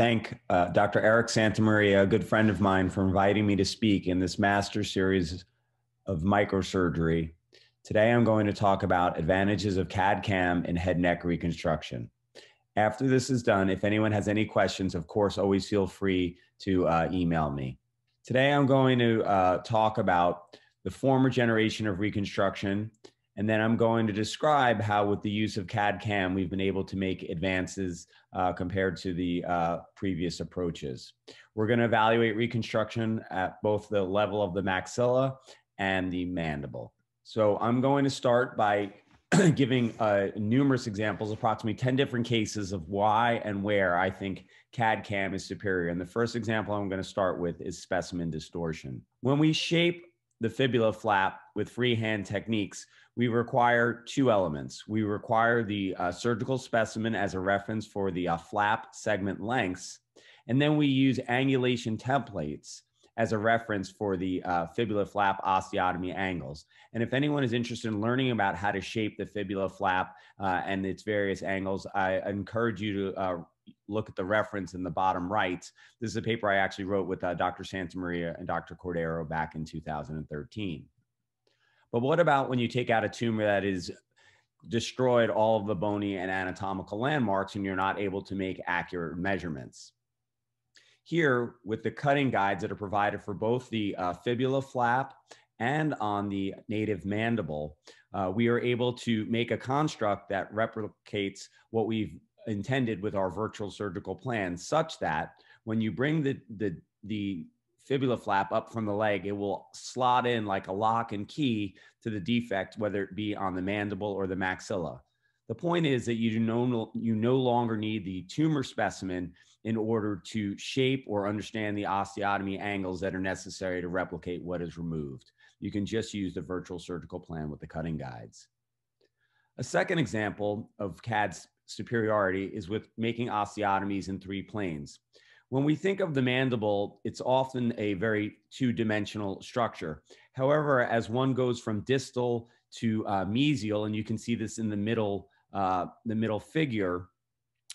thank uh, Dr. Eric Santamaria, a good friend of mine, for inviting me to speak in this master series of microsurgery. Today, I'm going to talk about advantages of CAD CAM in head neck reconstruction. After this is done, if anyone has any questions, of course, always feel free to uh, email me. Today, I'm going to uh, talk about the former generation of reconstruction and then I'm going to describe how with the use of CAD CAM, we've been able to make advances uh, compared to the uh, previous approaches. We're gonna evaluate reconstruction at both the level of the maxilla and the mandible. So I'm going to start by giving uh, numerous examples, approximately 10 different cases of why and where I think CAD CAM is superior. And the first example I'm going to start with is specimen distortion. When we shape the fibula flap with freehand techniques, we require two elements. We require the uh, surgical specimen as a reference for the uh, flap segment lengths, and then we use angulation templates as a reference for the uh, fibula flap osteotomy angles. And if anyone is interested in learning about how to shape the fibula flap uh, and its various angles, I encourage you to uh, look at the reference in the bottom right. This is a paper I actually wrote with uh, Dr. Santa Maria and Dr. Cordero back in 2013. But what about when you take out a tumor that is destroyed all of the bony and anatomical landmarks and you're not able to make accurate measurements? Here, with the cutting guides that are provided for both the uh, fibula flap and on the native mandible, uh, we are able to make a construct that replicates what we've intended with our virtual surgical plan, such that when you bring the, the, the fibula flap up from the leg, it will slot in like a lock and key to the defect, whether it be on the mandible or the maxilla. The point is that you, no, you no longer need the tumor specimen in order to shape or understand the osteotomy angles that are necessary to replicate what is removed. You can just use the virtual surgical plan with the cutting guides. A second example of CAD's superiority is with making osteotomies in three planes. When we think of the mandible, it's often a very two dimensional structure. However, as one goes from distal to uh, mesial, and you can see this in the middle, uh, the middle figure,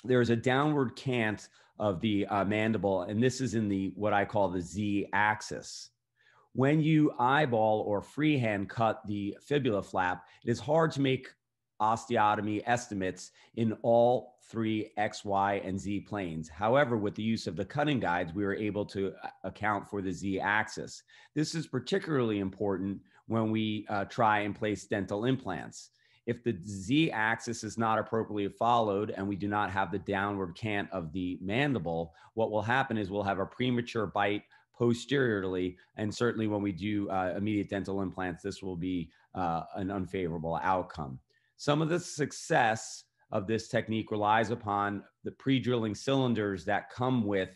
there is a downward cant of the uh, mandible, and this is in the what I call the Z axis. When you eyeball or freehand cut the fibula flap, it is hard to make osteotomy estimates in all three X, Y, and Z planes. However, with the use of the cutting guides, we were able to uh, account for the Z axis. This is particularly important when we uh, try and place dental implants. If the Z axis is not appropriately followed and we do not have the downward cant of the mandible, what will happen is we'll have a premature bite posteriorly. And certainly when we do uh, immediate dental implants, this will be uh, an unfavorable outcome. Some of the success of this technique relies upon the pre-drilling cylinders that come with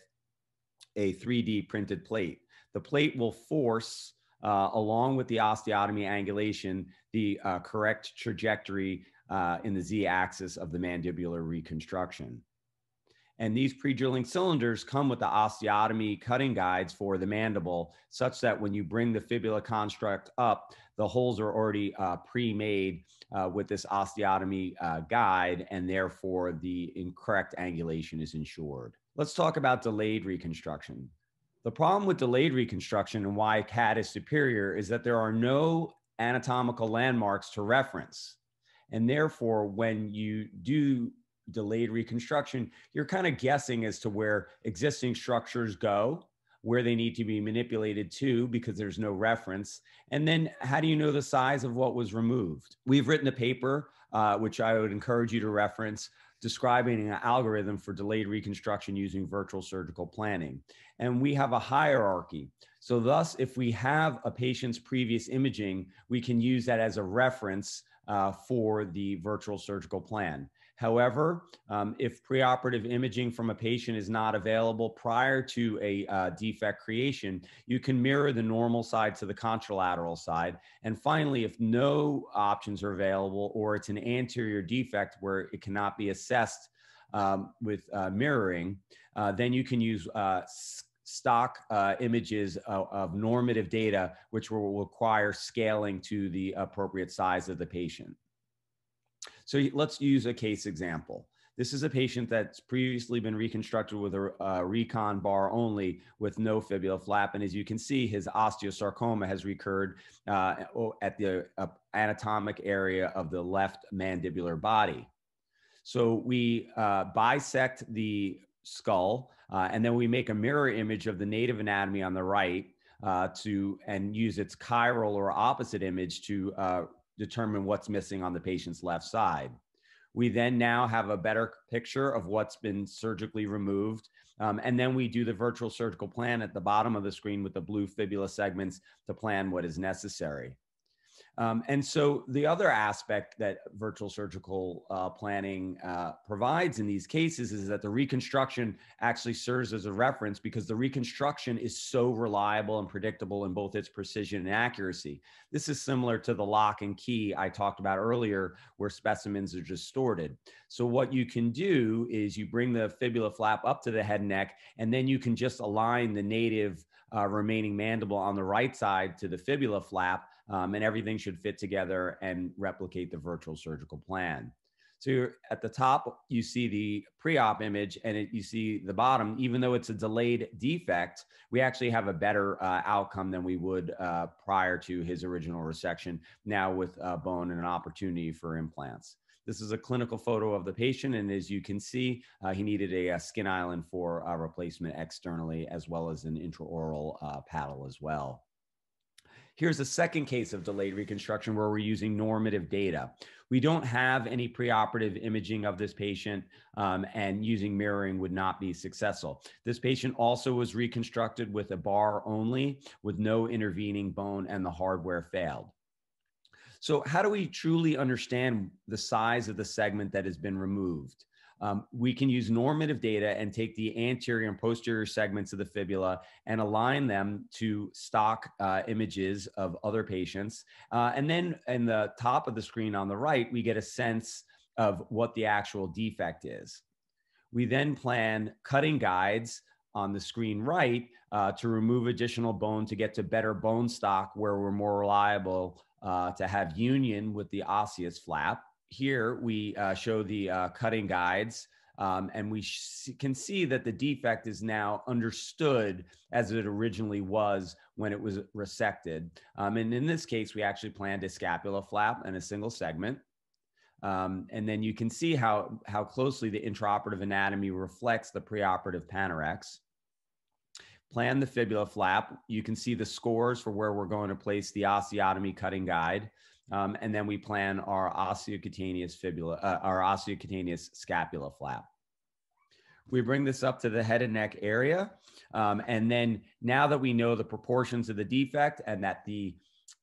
a 3D printed plate. The plate will force, uh, along with the osteotomy angulation, the uh, correct trajectory uh, in the Z axis of the mandibular reconstruction. And these pre drilling cylinders come with the osteotomy cutting guides for the mandible, such that when you bring the fibula construct up, the holes are already uh, pre made uh, with this osteotomy uh, guide, and therefore the incorrect angulation is ensured. Let's talk about delayed reconstruction. The problem with delayed reconstruction and why CAD is superior is that there are no anatomical landmarks to reference. And therefore, when you do delayed reconstruction, you're kind of guessing as to where existing structures go, where they need to be manipulated to because there's no reference. And then how do you know the size of what was removed? We've written a paper, uh, which I would encourage you to reference, describing an algorithm for delayed reconstruction using virtual surgical planning. And we have a hierarchy. So, thus, if we have a patient's previous imaging, we can use that as a reference uh, for the virtual surgical plan. However, um, if preoperative imaging from a patient is not available prior to a uh, defect creation, you can mirror the normal side to the contralateral side. And finally, if no options are available or it's an anterior defect where it cannot be assessed um, with uh, mirroring, uh, then you can use uh, stock uh, images of, uh, of, normative data, which will require scaling to the appropriate size of the patient. So let's use a case example. This is a patient that's previously been reconstructed with a, a, uh, recon bar only with no fibula flap. And as you can see, his osteosarcoma has recurred uh, at the uh, anatomic area of the left mandibular body. So we uh, bisect the skull uh, and then we make a mirror image of the native anatomy on the right. Uh, to and use its chiral or opposite image to determine what's missing on the patient's left side. We then now have a better picture of what's been surgically removed. Um, and then we do the virtual surgical plan at the bottom of the screen with the blue fibula segments to plan what is necessary. Um, and so the other aspect that virtual surgical uh, planning uh, provides in these cases is that the reconstruction actually serves as a reference because the reconstruction is so reliable and predictable in both its precision and accuracy. This is similar to the lock and key I talked about earlier, where specimens are distorted. So what you can do is you bring the fibula flap up to the head and neck, and then you can just align the native uh, remaining mandible on the right side to the fibula flap um, and everything should fit together and replicate the virtual surgical plan. So at the top, you see the pre-op image and it, you see the bottom, even though it's a delayed defect, we actually have a better uh, outcome than we would uh, prior to his original resection now with bone and an opportunity for implants. This is a clinical photo of the patient. And as you can see, uh, he needed a, a, skin island for uh, replacement externally, as well as an intraoral uh, paddle as well. Here's a second case of delayed reconstruction where we're using normative data. We don't have any preoperative imaging of this patient, um, and using mirroring would not be successful. This patient also was reconstructed with a bar only, with no intervening bone, and the hardware failed. So, how do we truly understand the size of the segment that has been removed? um, we can use normative data and take the anterior and posterior segments of the fibula and align them to stock uh, images of other patients. Uh, and then in the top of the screen on the right, we get a sense of what the actual defect is. We then plan cutting guides on the screen right uh, to remove additional bone to get to better bone stock where we're more reliable uh, to have union with the osseous flap here we uh, show the uh, cutting guides. Um, and we sh- can see that the defect is now understood as it originally was when it was resected. Um, and in this case, we actually planned a scapula flap and a single segment. Um, and then you can see how, how closely the intraoperative anatomy reflects the preoperative panorex. Plan the fibula flap. You can see the scores for where we're going to place the osteotomy cutting guide. Um, and then we plan our osteocutaneous fibula, uh, our osteocutaneous scapula flap. We bring this up to the head and neck area. Um, and then now that we know the proportions of the defect and that the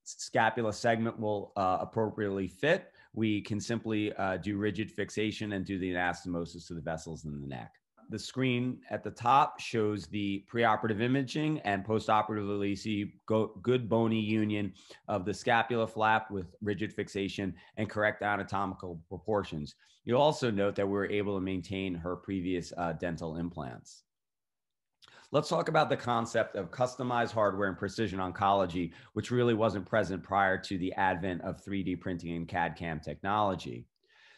scapula segment will uh, appropriately fit, we can simply uh, do rigid fixation and do the anastomosis to the vessels in the neck the screen at the top shows the preoperative imaging and postoperatively see go, good bony union of the scapula flap with rigid fixation and correct anatomical proportions. You'll also note that we were able to maintain her previous uh, dental implants. Let's talk about the concept of customized hardware and precision oncology, which really wasn't present prior to the advent of 3D printing and CAD CAM technology.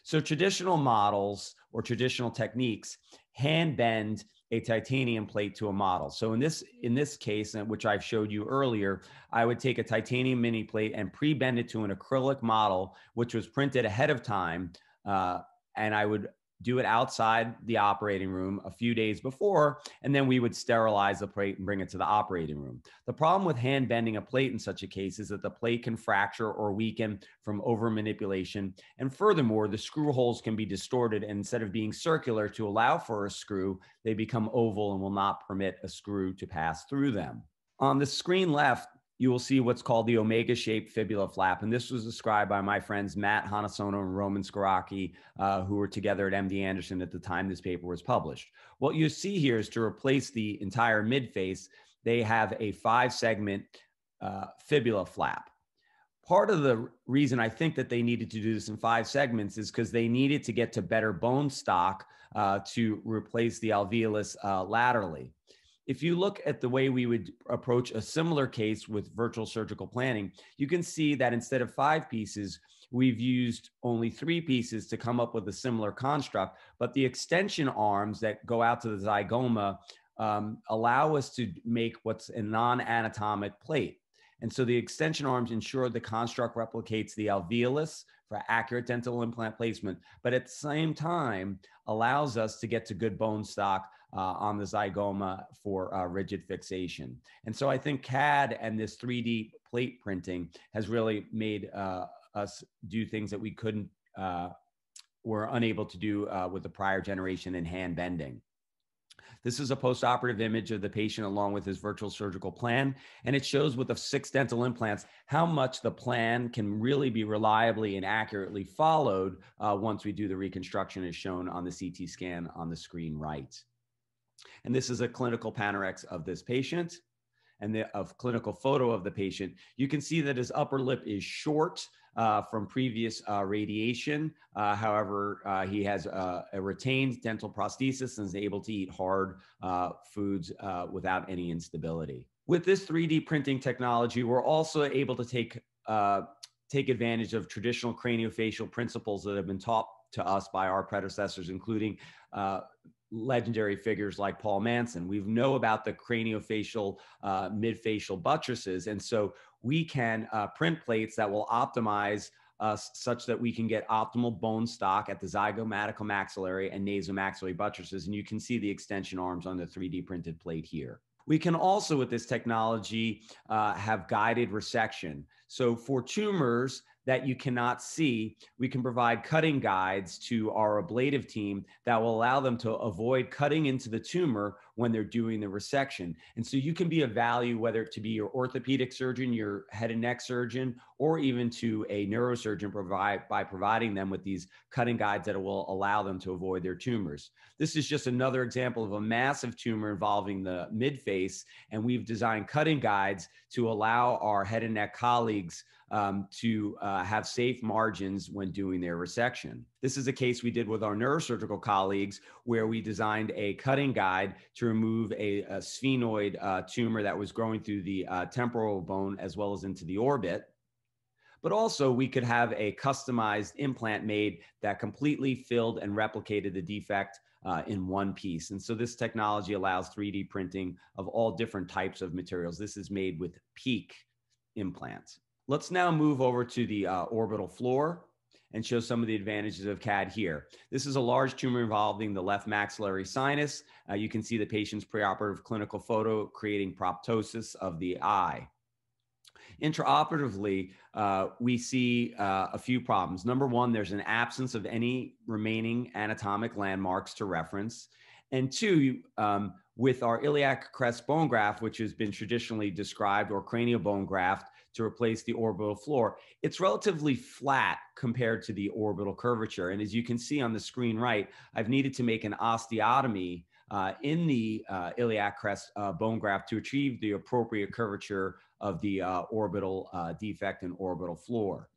So traditional models or traditional techniques hand bend a titanium plate to a model. So in this in this case, uh, which I've showed you earlier, I would take a titanium mini plate and pre-bend it to an acrylic model, which was printed ahead of time, uh, and I would do it outside the operating room a few days before, and then we would sterilize the plate and bring it to the operating room. The problem with hand bending a plate in such a case is that the plate can fracture or weaken from over manipulation. And furthermore, the screw holes can be distorted. And instead of being circular to allow for a screw, they become oval and will not permit a screw to pass through them. On the screen left, you will see what's called the omega shaped fibula flap. And this was described by my friends Matt Hanasono and Roman Skoraki, uh, who were together at MD Anderson at the time this paper was published. What you see here is to replace the entire midface, they have a five segment uh, fibula flap. Part of the reason I think that they needed to do this in five segments is because they needed to get to better bone stock uh, to replace the alveolus uh, laterally. If you look at the way we would approach a similar case with virtual surgical planning, you can see that instead of five pieces, we've used only three pieces to come up with a similar construct. But the extension arms that go out to the zygoma um, allow us to make what's a non anatomic plate. And so the extension arms ensure the construct replicates the alveolus for accurate dental implant placement, but at the same time allows us to get to good bone stock uh, on the zygoma for uh, rigid fixation. And so I think CAD and this 3D plate printing has really made uh, us do things that we couldn't were unable to do uh, with the prior generation in hand bending. This is a postoperative image of the patient along with his virtual surgical plan, and it shows with the six dental implants how much the plan can really be reliably and accurately followed uh, once we do the reconstruction as shown on the CT scan on the screen right. And this is a clinical Panorex of this patient and the, of clinical photo of the patient. You can see that his upper lip is short uh, from previous uh, radiation. Uh, however, uh, he has uh, a retained dental prosthesis and is able to eat hard uh, foods without any instability. With this 3D printing technology, we're also able to take take advantage of traditional craniofacial principles that have been taught to us by our predecessors, including uh, legendary figures like Paul Manson. We know about the craniofacial, uh, midfacial buttresses. And so we can uh, print plates that will optimize us such that we can get optimal bone stock at the zygomatical maxillary and nasomaxillary buttresses. And you can see the extension arms on the 3D printed plate here. We can also, with this technology, uh, have guided resection. So for tumors that you cannot see, we can provide cutting guides to our ablative team that will allow them to avoid cutting into the tumor when they're doing the resection. And so you can be a value, whether to be your orthopedic surgeon, your head and neck surgeon, or even to a neurosurgeon provide, by providing them with these cutting guides that will allow them to avoid their tumors. This is just another example of a massive tumor involving the midface. And we've designed cutting guides to allow our head and neck colleagues um, to uh, have safe margins when doing their resection. This is a case we did with our neurosurgical colleagues where we designed a cutting guide to remove a, a sphenoid uh, tumor that was growing through the uh, temporal bone as well as into the orbit. But also, we could have a customized implant made that completely filled and replicated the defect uh, in one piece. And so, this technology allows 3D printing of all different types of materials. This is made with peak implants. Let's now move over to the uh, orbital floor and show some of the advantages of CAD here. This is a large tumor involving the left maxillary sinus. Uh, you can see the patient's preoperative clinical photo creating proptosis of the eye. Intraoperatively, uh, we see uh, a few problems. Number one, there's an absence of any remaining anatomic landmarks to reference. And two, um, with our iliac crest bone graft, which has been traditionally described, or cranial bone graft, to replace the orbital floor. It's relatively flat compared to the orbital curvature. And as you can see on the screen right, I've needed to make an osteotomy uh, in the uh, iliac crest uh, bone graft to achieve the appropriate curvature of the uh, orbital uh, defect and orbital floor.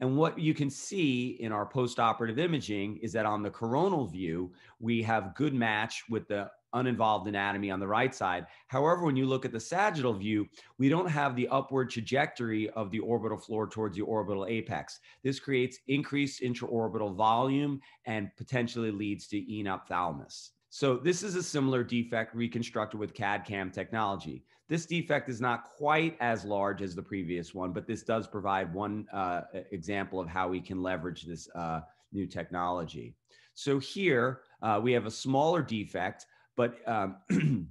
And what you can see in our postoperative imaging is that on the coronal view, we have good match with the uninvolved anatomy on the right side. However, when you look at the sagittal view, we don't have the upward trajectory of the orbital floor towards the orbital apex. This creates increased intraorbital volume and potentially leads to enophthalmos. So this is a similar defect reconstructed with CAD-CAM technology. This defect is not quite as large as the previous one, but this does provide one uh, example of how we can leverage this uh, new technology. So here uh, we have a smaller defect, but um,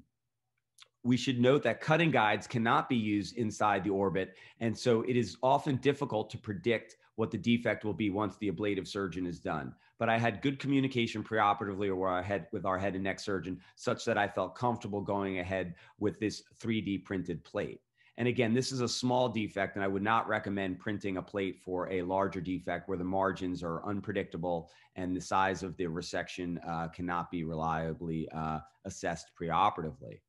we should note that cutting guides cannot be used inside the orbit. And so it is often difficult to predict what the defect will be once the ablative surgeon is done. But I had good communication preoperatively or with our head and neck surgeon such that I felt comfortable going ahead with this 3D printed plate. And again, this is a small defect, and I would not recommend printing a plate for a larger defect where the margins are unpredictable and the size of the resection uh, cannot be reliably uh, assessed preoperatively.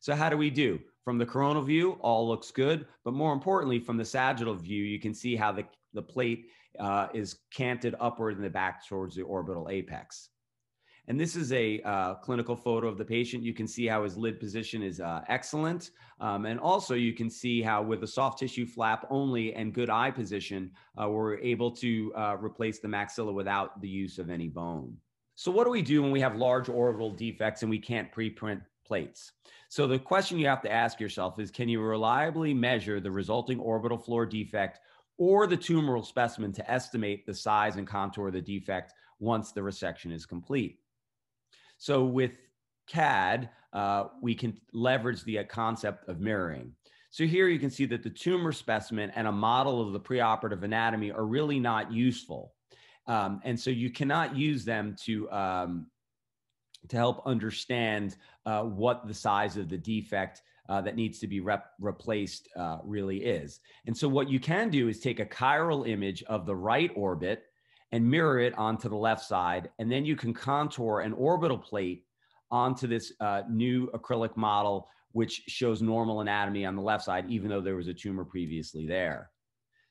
So how do we do? From the coronal view, all looks good, but more importantly, from the sagittal view, you can see how the, the plate uh, is canted upward in the back towards the orbital apex. And this is a uh, clinical photo of the patient. You can see how his lid position is uh, excellent. Um, and also you can see how with a soft tissue flap only and good eye position, uh, we're able to uh, replace the maxilla without the use of any bone. So what do we do when we have large orbital defects and we can't preprint plates? So the question you have to ask yourself is, can you reliably measure the resulting orbital floor defect or the tumoral specimen to estimate the size and contour of the defect once the resection is complete? So with CAD, uh, we can leverage the uh, concept of mirroring. So here you can see that the tumor specimen and a model of the preoperative anatomy are really not useful. Um, and so you cannot use them to, um, to help understand uh, what the size of the defect uh, that needs to be rep- replaced uh, really is. And so, what you can do is take a chiral image of the right orbit and mirror it onto the left side. And then you can contour an orbital plate onto this uh, new acrylic model, which shows normal anatomy on the left side, even though there was a tumor previously there.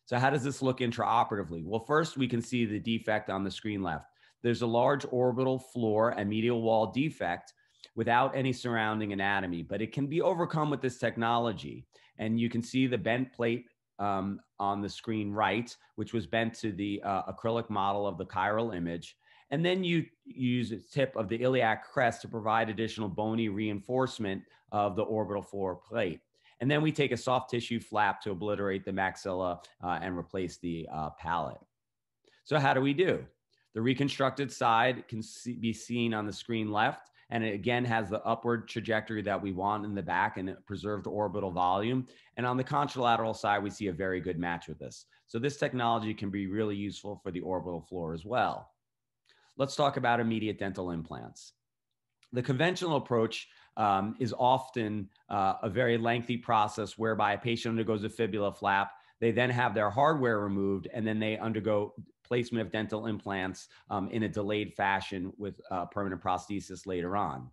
So how does this look intraoperatively? Well, first we can see the defect on the screen left. There's a large orbital floor and medial wall defect without any surrounding anatomy, but it can be overcome with this technology. And you can see the bent plate um, on the screen right, which was bent to the uh, acrylic model of the chiral image. And then you use a tip of the iliac crest to provide additional bony reinforcement of the orbital floor plate. And then we take a soft tissue flap to obliterate the maxilla uh, and replace the uh, palate. So how do we do? The reconstructed side can see, be seen on the screen left and it again has the upward trajectory that we want in the back and preserved orbital volume. And on the contralateral side, we see a very good match with this. So this technology can be really useful for the orbital floor as well. Let's talk about immediate dental implants. The conventional approach um, is often uh, a very lengthy process whereby a patient undergoes a fibula flap, they then have their hardware removed, and then they undergo placement of dental implants um, in a delayed fashion with uh, permanent prosthesis later on.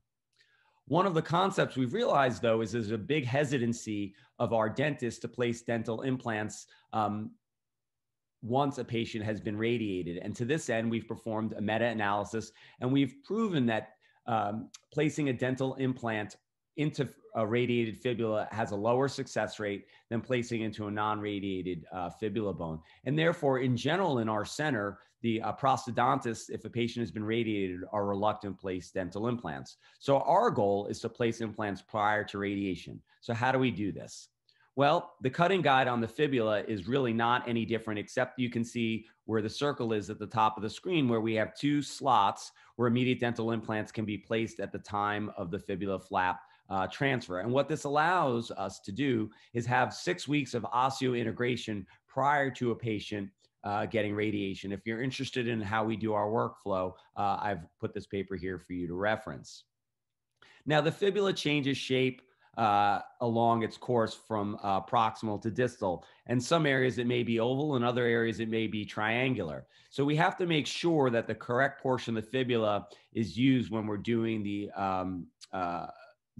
One of the concepts we've realized, though, is there's a big hesitancy of our dentists to place dental implants um, once a patient has been radiated. And to this end, we've performed a meta analysis and we've proven that um, placing a dental implant into a uh, radiated fibula has a lower success rate than placing into a non-radiated uh, fibula bone. And therefore, in general, in our center, the uh, prostodontists, if a patient has been radiated, are reluctant to place dental implants. So our goal is to place implants prior to radiation. So how do we do this? Well, the cutting guide on the fibula is really not any different, except you can see where the circle is at the top of the screen, where we have two slots where immediate dental implants can be placed at the time of the fibula flap uh, transfer. And what this allows us to do is have six weeks of osseo integration prior to a patient uh, getting radiation. If you're interested in how we do our workflow, uh, I've put this paper here for you to reference. Now, the fibula changes shape uh, along its course from uh, proximal to distal. And some areas it may be oval, and other areas it may be triangular. So we have to make sure that the correct portion of the fibula is used when we're doing the um, uh,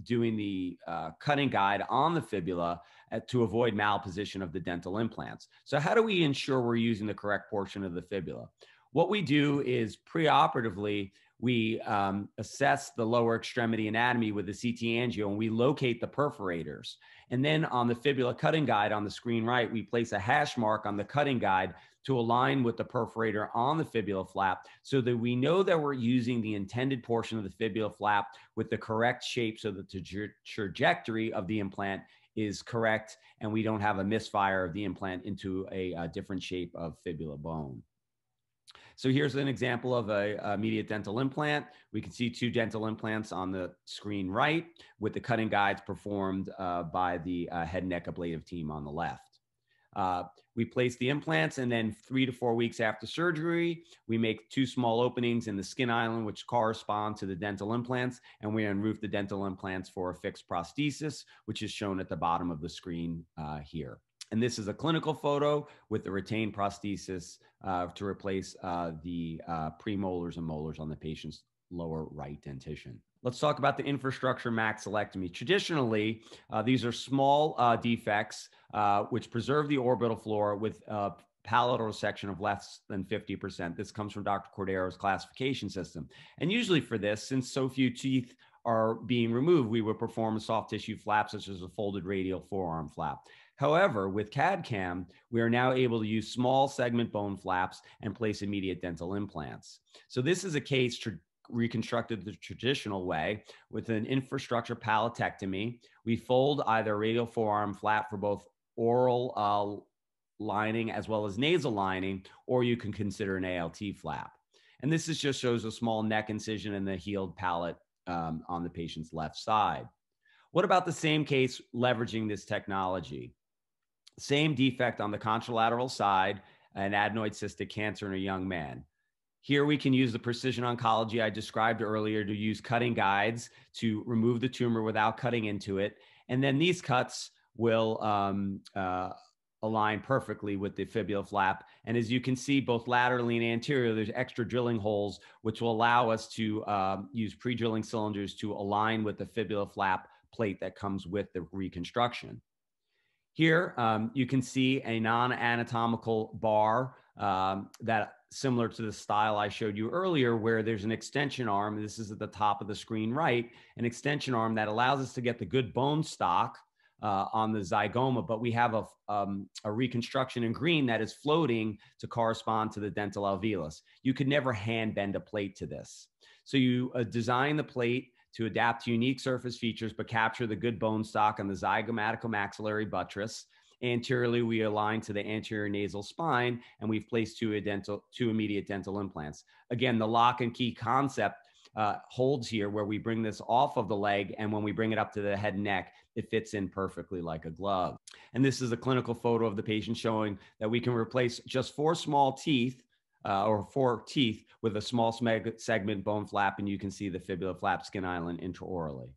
doing the uh, cutting guide on the fibula at, uh, to avoid malposition of the dental implants. So, how do we ensure we're using the correct portion of the fibula? What we do is preoperatively, we um, assess the lower extremity anatomy with the CT angio and we locate the perforators. And then on the fibula cutting guide on the screen right, we place a hash mark on the cutting guide to align with the perforator on the fibula flap so that we know that we're using the intended portion of the fibula flap with the correct shape so that the trajectory of the implant is correct and we don't have a misfire of the implant into a, a different shape of fibula bone. So here's an example of a, a dental implant. We can see two dental implants on the screen right with the cutting guides performed uh, by the uh, head and neck ablative team on the left. Uh, we place the implants and then three to four weeks after surgery we make two small openings in the skin island which correspond to the dental implants and we unroof the dental implants for a fixed prosthesis which is shown at the bottom of the screen uh, here and this is a clinical photo with the retained prosthesis uh, to replace uh, the uh, premolars and molars on the patient's lower right dentition Let's talk about the infrastructure maxillectomy. Traditionally, uh, these are small uh, defects uh, which preserve the orbital floor with palatal section of less than 50%. This comes from Dr. Cordero's classification system. And usually for this, since so few teeth are being removed, we would perform a soft tissue flap such as a folded radial forearm flap. However, with CAD-CAM, we are now able to use small segment bone flaps and place immediate dental implants. So this is a case reconstructed the traditional way with an infrastructure palatectomy. We fold either radial forearm flat for both oral uh, lining as well as nasal lining, or you can consider an ALT flap. And this is just shows a small neck incision in the healed palate um, on the patient's left side. What about the same case leveraging this technology? Same defect on the contralateral side, an adenoid cystic cancer in a young man. Here we can use the precision oncology I described earlier to use cutting guides to remove the tumor without cutting into it. And then these cuts will um, uh, align perfectly with the fibula flap. And as you can see, both laterally and anterior, there's extra drilling holes, which will allow us to um, use pre-drilling cylinders to align with the fibula flap plate that comes with the reconstruction. Here, um, you can see a non-anatomical bar um, that similar to the style I showed you earlier, where there's an extension arm. This is at the top of the screen right, an extension arm that allows us to get the good bone stock uh, on the zygoma, but we have a, um, a reconstruction in green that is floating to correspond to the dental alveolus. You could never hand bend a plate to this. So you uh, design the plate to adapt to unique surface features, but capture the good bone stock on the zygomaticum maxillary buttress Anteriorly, we align to the anterior nasal spine and we've placed two, dental, two immediate dental implants. Again, the lock and key concept uh, holds here where we bring this off of the leg and when we bring it up to the head and neck it fits in perfectly like a glove and this is a clinical photo of the patient showing that we can replace just four small teeth uh, or four teeth with a small segment bone flap and you can see the fibula flap skin island intraorally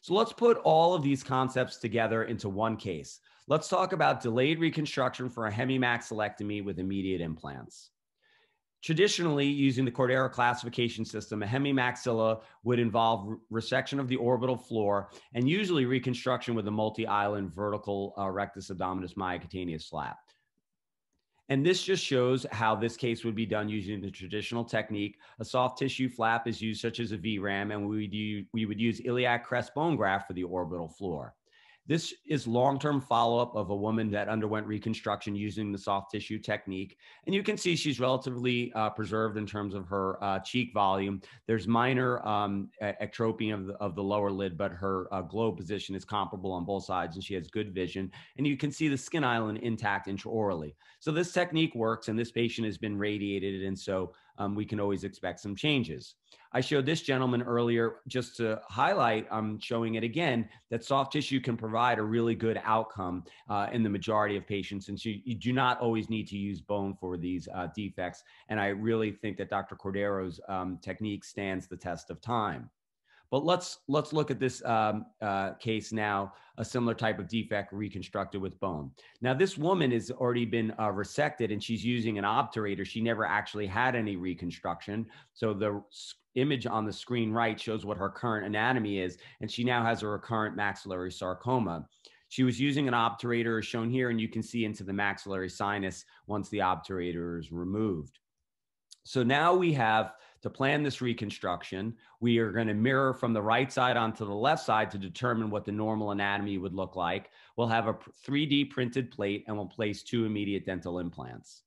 so let's put all of these concepts together into one case Let's talk about delayed reconstruction for a hemimaxillectomy with immediate implants. Traditionally, using the Cordero classification system, a hemimaxilla would involve resection of the orbital floor and usually reconstruction with a multi-island vertical uh, rectus abdominis myocutaneous slap. And this just shows how this case would be done using the traditional technique. A soft tissue flap is used, such as a VRAM, and we would use, we would use iliac crest bone graft for the orbital floor. This is long term follow up of a woman that underwent reconstruction using the soft tissue technique. And you can see she's relatively uh, preserved in terms of her uh, cheek volume. There's minor um, of the, of the lower lid, but her uh, globe position is comparable on both sides and she has good vision. And you can see the skin island intact intraorally. So this technique works and this patient has been radiated. And so um, we can always expect some changes. I showed this gentleman earlier just to highlight, I'm showing it again, that soft tissue can provide a really good outcome uh, in the majority of patients. And so you, you, do not always need to use bone for these uh, defects. And I really think that Dr. Cordero's um, technique stands the test of time. But let's let's look at this um, uh, case now, a similar type of defect reconstructed with bone. Now, this woman has already been uh, resected, and she's using an obturator. She never actually had any reconstruction, so the image on the screen right shows what her current anatomy is, and she now has a recurrent maxillary sarcoma. She was using an obturator as shown here, and you can see into the maxillary sinus once the obturator is removed. So now we have to plan this reconstruction. We are going to mirror from the right side onto the left side to determine what the normal anatomy would look like. We'll have a 3D printed plate and we'll place two immediate dental implants.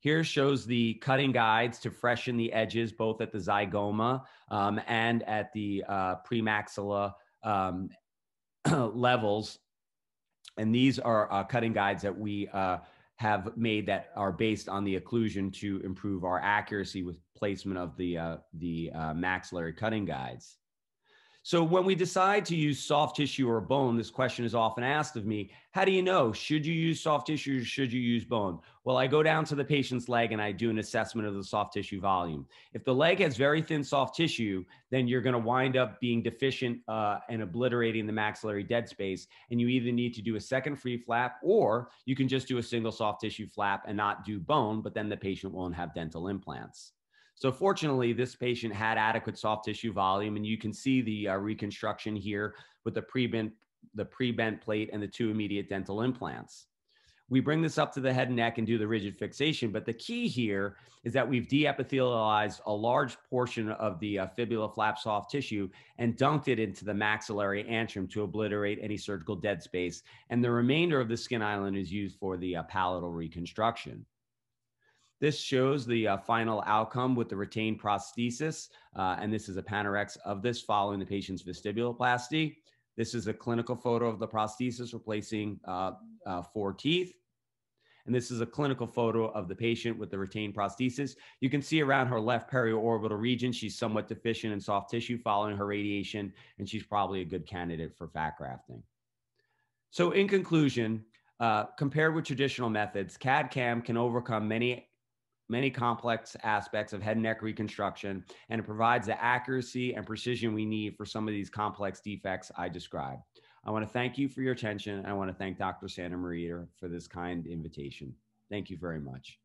Here shows the cutting guides to freshen the edges, both at the zygoma um, and at the uh, premaxilla um, levels. And these are uh, cutting guides that we uh, have made that are based on the occlusion to improve our accuracy with placement of the, uh, the uh, maxillary cutting guides. So when we decide to use soft tissue or bone, this question is often asked of me, how do you know, should you use soft tissue or should you use bone? Well, I go down to the patient's leg and I do an assessment of the soft tissue volume. If the leg has very thin soft tissue, then you're gonna wind up being deficient uh, and obliterating the maxillary dead space. And you either need to do a second free flap or you can just do a single soft tissue flap and not do bone, but then the patient won't have dental implants. So fortunately, this patient had adequate soft tissue volume, and you can see the uh, reconstruction here with the pre-bent, the pre-bent plate and the two immediate dental implants. We bring this up to the head and neck and do the rigid fixation, but the key here is that we've deepithelialized a large portion of the uh, fibula flap soft tissue and dunked it into the maxillary antrum to obliterate any surgical dead space, and the remainder of the skin island is used for the uh, palatal reconstruction. This shows the uh, final outcome with the retained prosthesis, uh, and this is a panorex of this following the patient's vestibuloplasty. This is a clinical photo of the prosthesis replacing uh, uh four teeth. And this is a clinical photo of the patient with the retained prosthesis. You can see around her left pariorbital region, she's somewhat deficient in soft tissue following her radiation, and she's probably a good candidate for fat grafting. So in conclusion, uh, compared with traditional methods, CAD-CAM can overcome many many complex aspects of head and neck reconstruction, and it provides the accuracy and precision we need for some of these complex defects I described. I want to thank you for your attention. I want to thank Dr. Santa Maria for this kind invitation. Thank you very much.